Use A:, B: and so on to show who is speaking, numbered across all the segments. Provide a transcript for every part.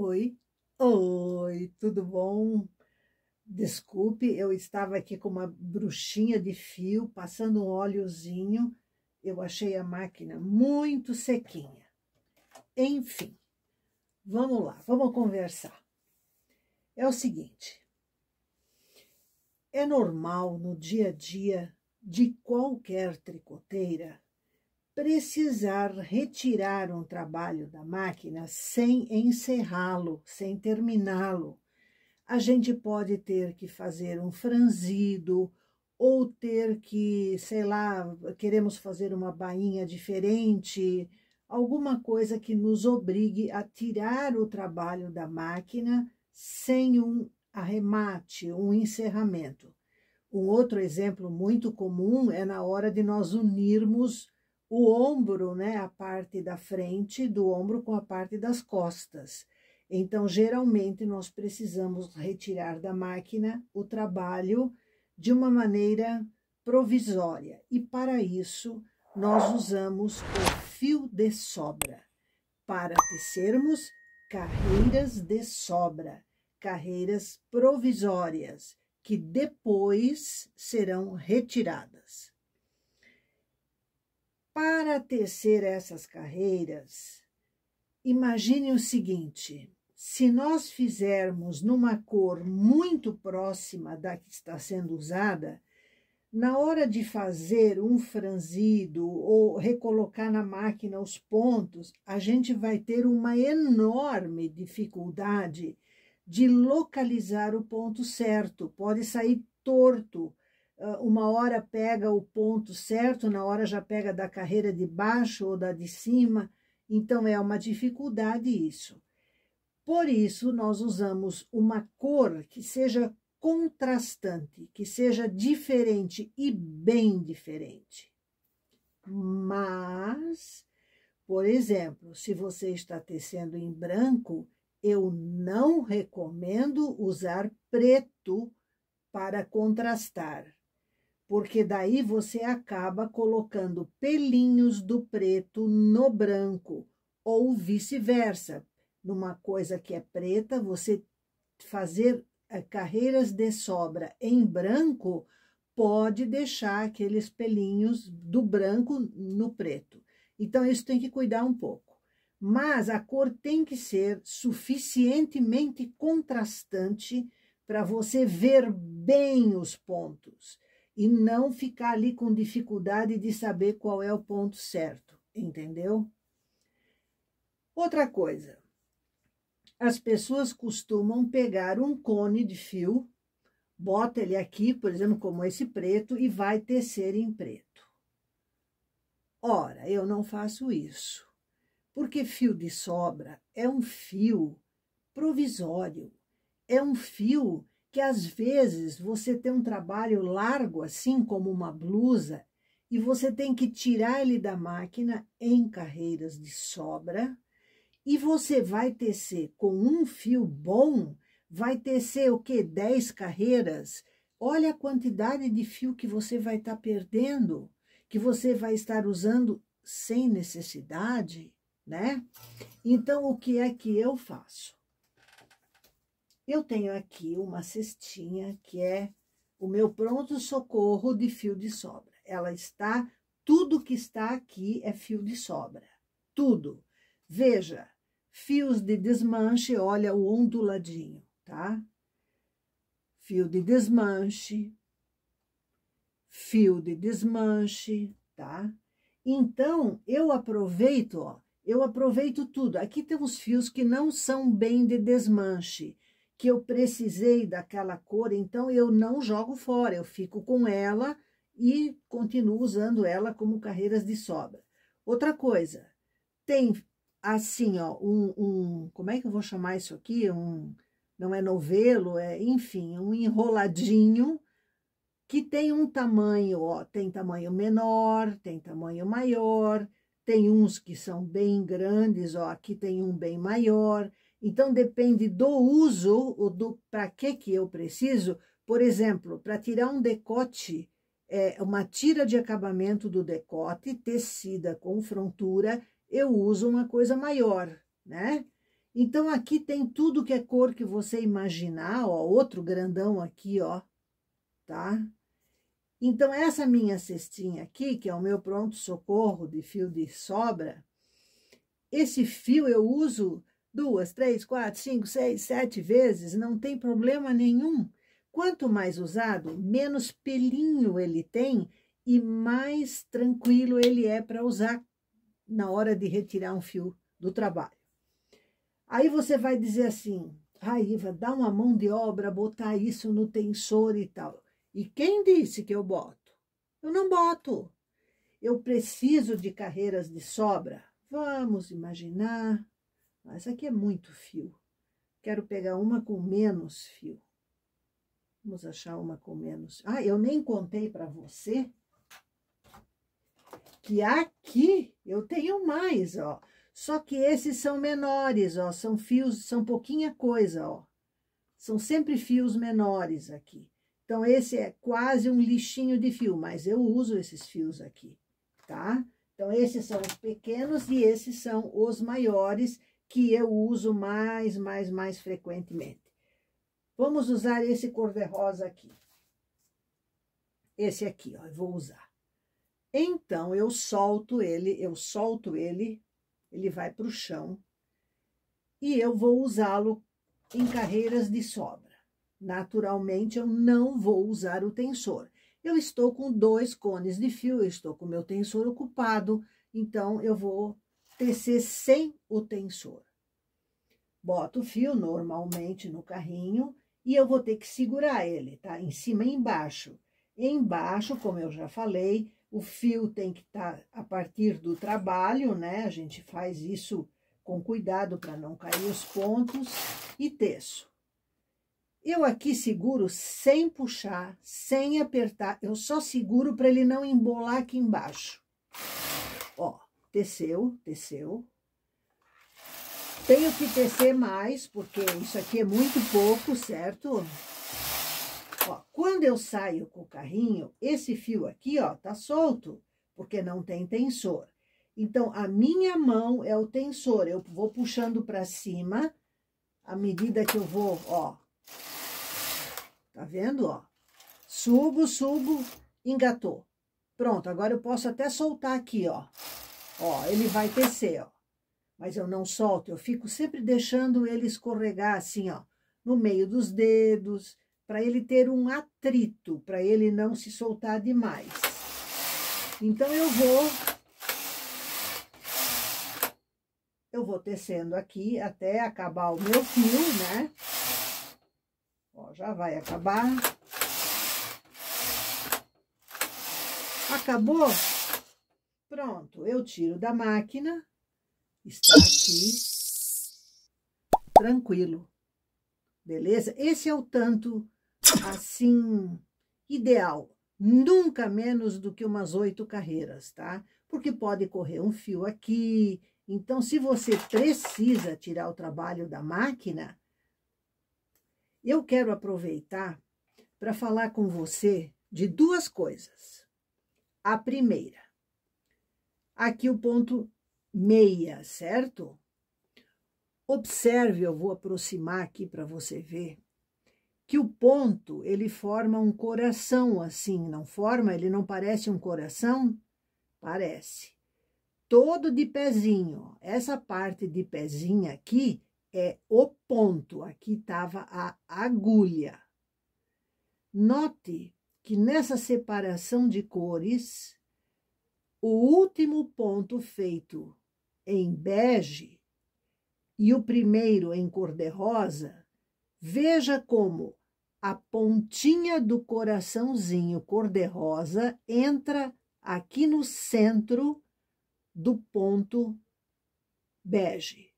A: Oi, oi, tudo bom? Desculpe, eu estava aqui com uma bruxinha de fio, passando um óleozinho. Eu achei a máquina muito sequinha. Enfim, vamos lá, vamos conversar. É o seguinte, é normal no dia a dia de qualquer tricoteira precisar retirar um trabalho da máquina sem encerrá-lo, sem terminá-lo. A gente pode ter que fazer um franzido ou ter que, sei lá, queremos fazer uma bainha diferente, alguma coisa que nos obrigue a tirar o trabalho da máquina sem um arremate, um encerramento. Um outro exemplo muito comum é na hora de nós unirmos o ombro, né, a parte da frente do ombro com a parte das costas. Então, geralmente, nós precisamos retirar da máquina o trabalho de uma maneira provisória. E para isso, nós usamos o fio de sobra para tecermos carreiras de sobra, carreiras provisórias que depois serão retiradas. Para tecer essas carreiras, imagine o seguinte: se nós fizermos numa cor muito próxima da que está sendo usada, na hora de fazer um franzido ou recolocar na máquina os pontos, a gente vai ter uma enorme dificuldade de localizar o ponto certo, pode sair torto ah, uma hora pega o ponto certo, na hora já pega da carreira de baixo ou da de cima. Então, é uma dificuldade isso. Por isso, nós usamos uma cor que seja contrastante, que seja diferente e bem diferente. Mas, por exemplo, se você está tecendo em branco, eu não recomendo usar preto para contrastar porque daí você acaba colocando pelinhos do preto no branco, ou vice-versa. Numa coisa que é preta, você fazer eh, carreiras de sobra em branco pode deixar aqueles pelinhos do branco no preto. Então, isso tem que cuidar um pouco. Mas a cor tem que ser suficientemente contrastante para você ver bem os pontos e não ficar ali com dificuldade de saber qual é o ponto certo, entendeu? Outra coisa, as pessoas costumam pegar um cone de fio, bota ele aqui, por exemplo, como esse preto, e vai tecer em preto. Ora, eu não faço isso, porque fio de sobra é um fio provisório, é um fio que às vezes você tem um trabalho largo, assim como uma blusa, e você tem que tirar ele da máquina em carreiras de sobra, e você vai tecer com um fio bom, vai tecer o que? 10 carreiras. Olha a quantidade de fio que você vai estar tá perdendo, que você vai estar usando sem necessidade, né? Então, o que é que eu faço? Eu tenho aqui uma cestinha que é o meu pronto-socorro de fio de sobra. Ela está, tudo que está aqui é fio de sobra, tudo. Veja, fios de desmanche, olha o onduladinho, tá? Fio de desmanche, fio de desmanche, tá? Então, eu aproveito, ó, eu aproveito tudo. Aqui tem uns fios que não são bem de desmanche, que eu precisei daquela cor, então eu não jogo fora, eu fico com ela e continuo usando ela como carreiras de sobra. Outra coisa, tem assim, ó, um, um como é que eu vou chamar isso aqui? Um, não é novelo, é, enfim, um enroladinho que tem um tamanho, ó, tem tamanho menor, tem tamanho maior, tem uns que são bem grandes, ó, aqui tem um bem maior. Então depende do uso ou do para que que eu preciso. Por exemplo, para tirar um decote, é, uma tira de acabamento do decote tecida com frontura, eu uso uma coisa maior, né? Então aqui tem tudo que é cor que você imaginar, ó, outro grandão aqui, ó, tá? Então essa minha cestinha aqui, que é o meu pronto socorro de fio de sobra, esse fio eu uso duas, três, quatro, cinco, seis, sete vezes, não tem problema nenhum. Quanto mais usado, menos pelinho ele tem e mais tranquilo ele é para usar na hora de retirar um fio do trabalho. Aí você vai dizer assim, Raiva, dá uma mão de obra, botar isso no tensor e tal. E quem disse que eu boto? Eu não boto. Eu preciso de carreiras de sobra. Vamos imaginar mas aqui é muito fio. Quero pegar uma com menos fio. Vamos achar uma com menos. Ah, eu nem contei para você que aqui eu tenho mais, ó. Só que esses são menores, ó, são fios, são pouquinha coisa, ó. São sempre fios menores aqui. Então, esse é quase um lixinho de fio, mas eu uso esses fios aqui, tá? Então, esses são os pequenos e esses são os maiores, que eu uso mais, mais, mais frequentemente. Vamos usar esse cor-de-rosa aqui. Esse aqui, ó, eu vou usar. Então, eu solto ele, eu solto ele, ele vai para o chão. E eu vou usá-lo em carreiras de sobra. Naturalmente, eu não vou usar o tensor. Eu estou com dois cones de fio, eu estou com o meu tensor ocupado, então eu vou tecer sem o tensor. Boto o fio normalmente no carrinho e eu vou ter que segurar ele, tá? Em cima e embaixo. Embaixo, como eu já falei, o fio tem que estar tá a partir do trabalho, né? A gente faz isso com cuidado para não cair os pontos e teço. Eu aqui seguro sem puxar, sem apertar, eu só seguro para ele não embolar aqui embaixo. Ó teceu, teceu. Tenho que tecer mais, porque isso aqui é muito pouco, certo? Ó, quando eu saio com o carrinho, esse fio aqui, ó, tá solto, porque não tem tensor. Então, a minha mão é o tensor, eu vou puxando para cima, à medida que eu vou, ó, tá vendo, ó? Subo, subo, engatou. Pronto, agora eu posso até soltar aqui, ó. Ó, ele vai tecer, ó. Mas eu não solto, eu fico sempre deixando ele escorregar assim, ó, no meio dos dedos, para ele ter um atrito, para ele não se soltar demais. Então eu vou eu vou tecendo aqui até acabar o meu fio, né? Ó, já vai acabar. Acabou, Pronto, eu tiro da máquina, está aqui, tranquilo. Beleza? Esse é o tanto, assim, ideal. Nunca menos do que umas oito carreiras, tá? Porque pode correr um fio aqui. Então, se você precisa tirar o trabalho da máquina, eu quero aproveitar para falar com você de duas coisas. A primeira, Aqui o ponto meia, certo? Observe, eu vou aproximar aqui para você ver, que o ponto, ele forma um coração assim, não forma? Ele não parece um coração? Parece. Todo de pezinho. Essa parte de pezinho aqui é o ponto. Aqui estava a agulha. Note que nessa separação de cores, o último ponto feito em bege e o primeiro em cor-de-rosa, veja como a pontinha do coraçãozinho cor-de-rosa entra aqui no centro do ponto bege.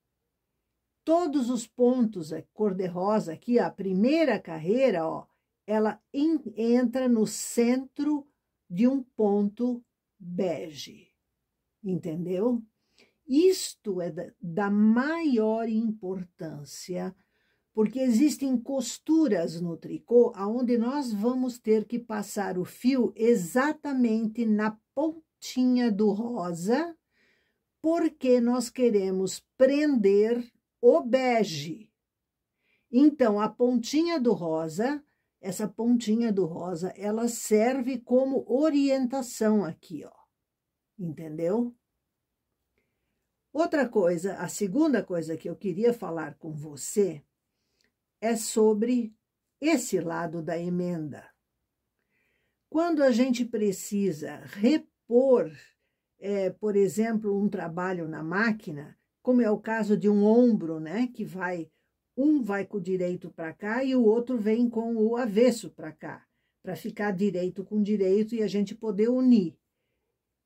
A: Todos os pontos cor-de-rosa aqui, a primeira carreira, ó, ela entra no centro de um ponto bege. Entendeu? Isto é da, maior importância, porque existem costuras no tricô aonde nós vamos ter que passar o fio exatamente na pontinha do rosa, porque nós queremos prender o bege. Então, a pontinha do rosa essa pontinha do rosa, ela serve como orientação aqui, ó. Entendeu? Outra coisa, a segunda coisa que eu queria falar com você é sobre esse lado da emenda. Quando a gente precisa repor, é, por exemplo, um trabalho na máquina, como é o caso de um ombro, né, que vai um vai com o direito para cá e o outro vem com o avesso para cá, para ficar direito com direito e a gente poder unir.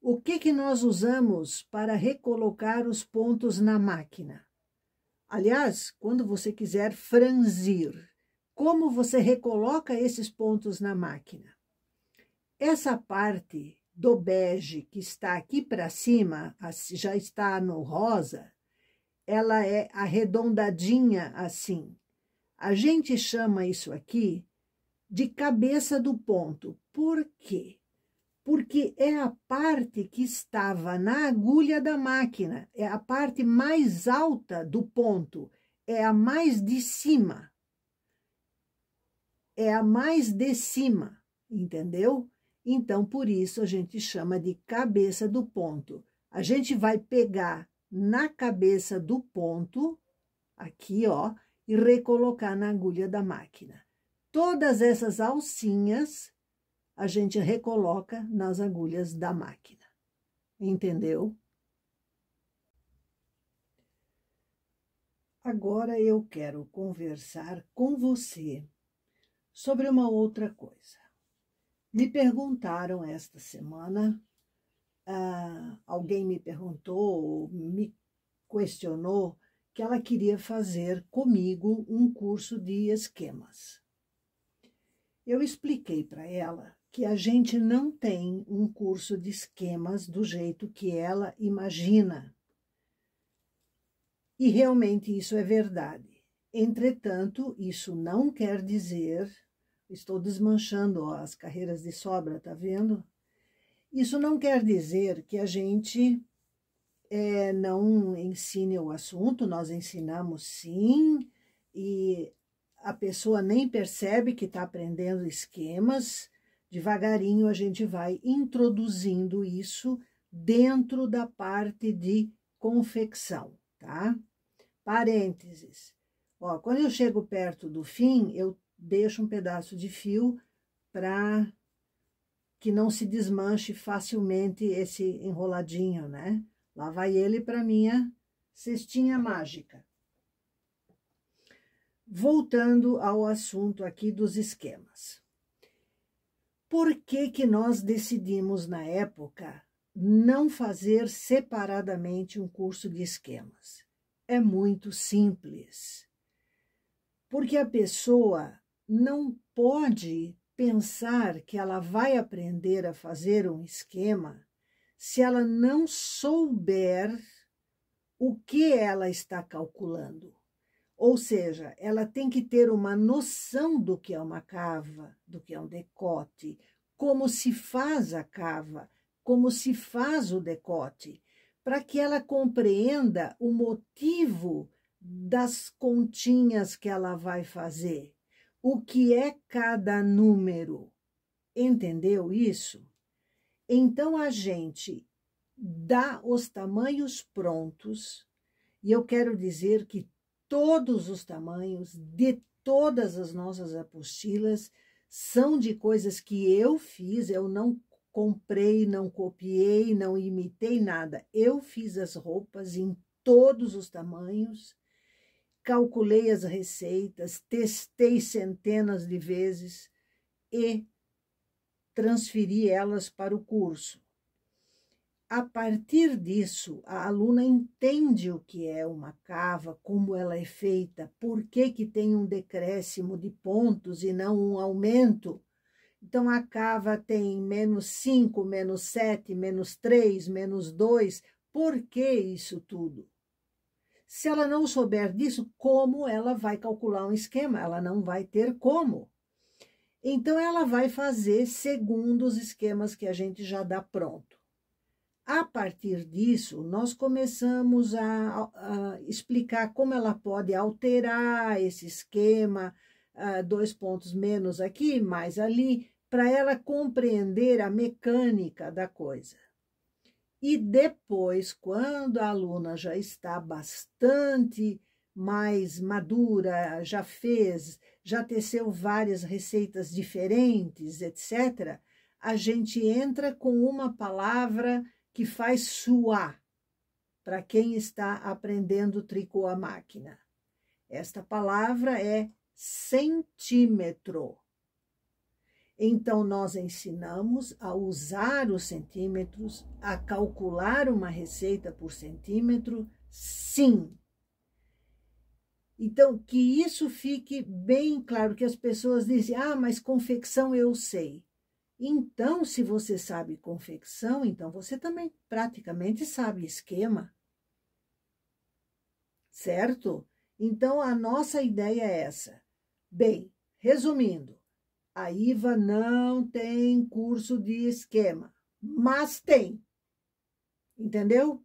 A: O que, que nós usamos para recolocar os pontos na máquina? Aliás, quando você quiser franzir, como você recoloca esses pontos na máquina? Essa parte do bege que está aqui para cima, já está no rosa, ela é arredondadinha assim. A gente chama isso aqui de cabeça do ponto. Por quê? Porque é a parte que estava na agulha da máquina, é a parte mais alta do ponto, é a mais de cima. É a mais de cima, entendeu? Então, por isso a gente chama de cabeça do ponto. A gente vai pegar na cabeça do ponto, aqui, ó, e recolocar na agulha da máquina. Todas essas alcinhas a gente recoloca nas agulhas da máquina. Entendeu? Agora eu quero conversar com você sobre uma outra coisa. Me perguntaram esta semana ah, alguém me perguntou, me questionou, que ela queria fazer comigo um curso de esquemas. Eu expliquei para ela que a gente não tem um curso de esquemas do jeito que ela imagina. E realmente isso é verdade. Entretanto, isso não quer dizer. Estou desmanchando ó, as carreiras de sobra, tá vendo? Isso não quer dizer que a gente é, não ensine o assunto, nós ensinamos sim, e a pessoa nem percebe que está aprendendo esquemas. Devagarinho a gente vai introduzindo isso dentro da parte de confecção, tá? Parênteses. Ó, quando eu chego perto do fim, eu deixo um pedaço de fio para que não se desmanche facilmente esse enroladinho, né? Lá vai ele para minha cestinha mágica. Voltando ao assunto aqui dos esquemas. Por que que nós decidimos na época não fazer separadamente um curso de esquemas? É muito simples. Porque a pessoa não pode pensar que ela vai aprender a fazer um esquema se ela não souber o que ela está calculando. Ou seja, ela tem que ter uma noção do que é uma cava, do que é um decote, como se faz a cava, como se faz o decote, para que ela compreenda o motivo das continhas que ela vai fazer o que é cada número. Entendeu isso? Então a gente dá os tamanhos prontos, e eu quero dizer que todos os tamanhos de todas as nossas apostilas são de coisas que eu fiz, eu não comprei, não copiei, não imitei nada. Eu fiz as roupas em todos os tamanhos calculei as receitas, testei centenas de vezes e transferi elas para o curso. A partir disso, a aluna entende o que é uma cava, como ela é feita, por que, que tem um decréscimo de pontos e não um aumento. Então, a cava tem menos 5, menos 7, menos 3, menos 2. Por que isso tudo? Se ela não souber disso, como ela vai calcular um esquema? Ela não vai ter como. Então, ela vai fazer segundo os esquemas que a gente já dá pronto. A partir disso, nós começamos a, a explicar como ela pode alterar esse esquema, ah, dois pontos menos aqui, mais ali, para ela compreender a mecânica da coisa. E depois, quando a aluna já está bastante mais madura, já fez, já teceu várias receitas diferentes, etc., a gente entra com uma palavra que faz suar para quem está aprendendo tricô à máquina. Esta palavra é centímetro. Então, nós ensinamos a usar os centímetros, a calcular uma receita por centímetro, sim. Então, que isso fique bem claro, que as pessoas dizem, ah, mas confecção eu sei. Então, se você sabe confecção, então você também praticamente sabe esquema. Certo? Então, a nossa ideia é essa. Bem, resumindo, a IVA não tem curso de esquema, mas tem. Entendeu?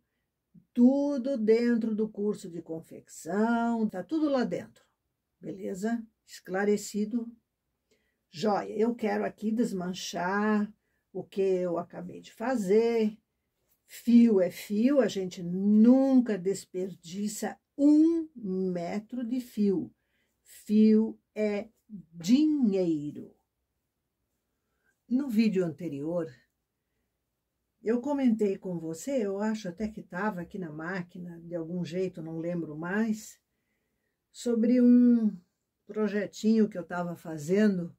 A: Tudo dentro do curso de confecção, tá tudo lá dentro. Beleza? Esclarecido? Joia, eu quero aqui desmanchar o que eu acabei de fazer. Fio é fio, a gente nunca desperdiça um metro de fio. Fio é dinheiro. No vídeo anterior, eu comentei com você, eu acho até que estava aqui na máquina, de algum jeito, não lembro mais, sobre um projetinho que eu estava fazendo,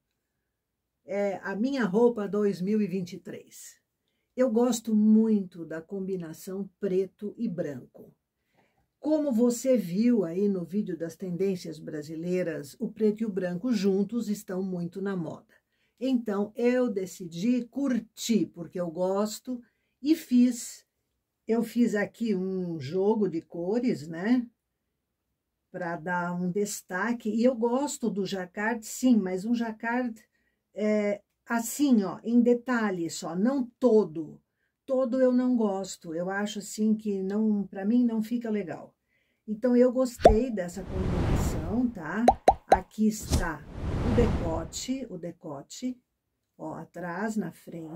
A: é a minha roupa 2023. Eu gosto muito da combinação preto e branco. Como você viu aí no vídeo das tendências brasileiras, o preto e o branco juntos estão muito na moda. Então eu decidi curtir, porque eu gosto, e fiz. Eu fiz aqui um jogo de cores, né? Para dar um destaque. E eu gosto do jacquard sim, mas um jacquard é, assim, ó, em detalhe só, não todo. Todo eu não gosto. Eu acho assim que não, para mim não fica legal. Então eu gostei dessa combinação, tá? Aqui está decote, o decote, ó, atrás, na frente.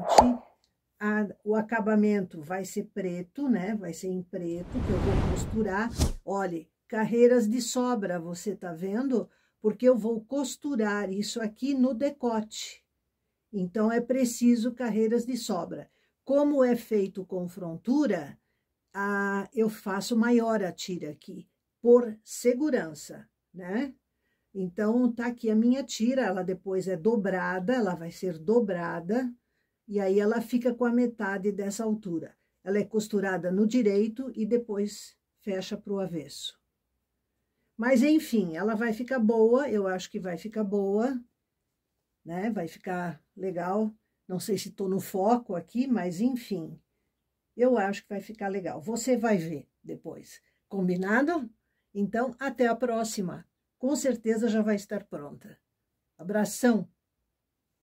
A: A, o acabamento vai ser preto, né? Vai ser em preto, que eu vou costurar. Olhe, carreiras de sobra, você tá vendo? Porque eu vou costurar isso aqui no decote. Então, é preciso carreiras de sobra. Como é feito com frontura, a, eu faço maior a tira aqui, por segurança, né? Então, tá aqui a minha tira, ela depois é dobrada, ela vai ser dobrada, e aí ela fica com a metade dessa altura. Ela é costurada no direito e depois fecha para o avesso. Mas, enfim, ela vai ficar boa, eu acho que vai ficar boa, né? Vai ficar legal. Não sei se estou no foco aqui, mas, enfim, eu acho que vai ficar legal. Você vai ver depois, combinado? Então, até a próxima! com certeza já vai estar pronta. Abração!